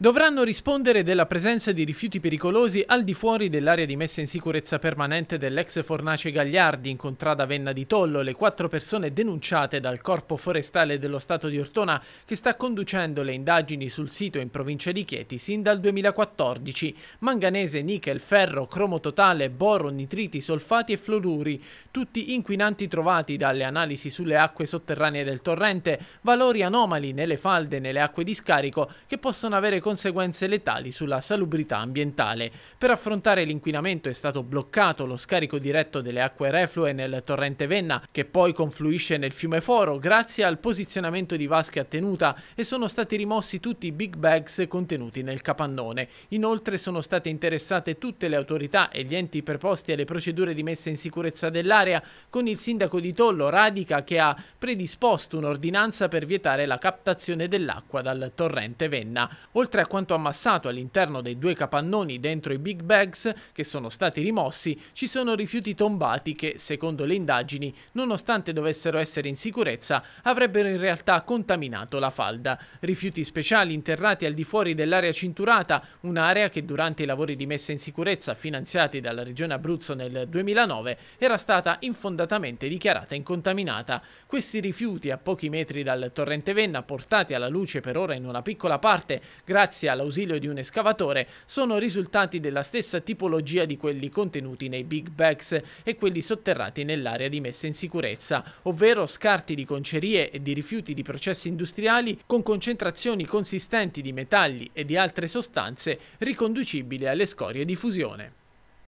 dovranno rispondere della presenza di rifiuti pericolosi al di fuori dell'area di messa in sicurezza permanente dell'ex fornace Gagliardi in contrada Venna di Tollo le quattro persone denunciate dal Corpo Forestale dello Stato di Ortona che sta conducendo le indagini sul sito in provincia di Chieti sin dal 2014 manganese, nickel, ferro, cromo totale, boro, nitriti, solfati e fluoruri tutti inquinanti trovati dalle analisi sulle acque sotterranee del torrente valori anomali nelle falde e nelle acque di scarico che possono avere conseguenze letali sulla salubrità ambientale. Per affrontare l'inquinamento è stato bloccato lo scarico diretto delle acque reflue nel torrente Venna, che poi confluisce nel fiume Foro grazie al posizionamento di vasche a tenuta e sono stati rimossi tutti i big bags contenuti nel capannone. Inoltre sono state interessate tutte le autorità e gli enti preposti alle procedure di messa in sicurezza dell'area con il sindaco di Tollo, Radica, che ha predisposto un'ordinanza per vietare la captazione dell'acqua dal torrente Venna. Oltre oltre a quanto ammassato all'interno dei due capannoni dentro i big bags che sono stati rimossi, ci sono rifiuti tombati che, secondo le indagini, nonostante dovessero essere in sicurezza, avrebbero in realtà contaminato la falda. Rifiuti speciali interrati al di fuori dell'area cinturata, un'area che durante i lavori di messa in sicurezza finanziati dalla Regione Abruzzo nel 2009 era stata infondatamente dichiarata incontaminata. Questi rifiuti a pochi metri dal torrente Venna portati alla luce per ora in una piccola parte grazie grazie all'ausilio di un escavatore, sono risultati della stessa tipologia di quelli contenuti nei big bags e quelli sotterrati nell'area di messa in sicurezza, ovvero scarti di concerie e di rifiuti di processi industriali con concentrazioni consistenti di metalli e di altre sostanze riconducibili alle scorie di fusione.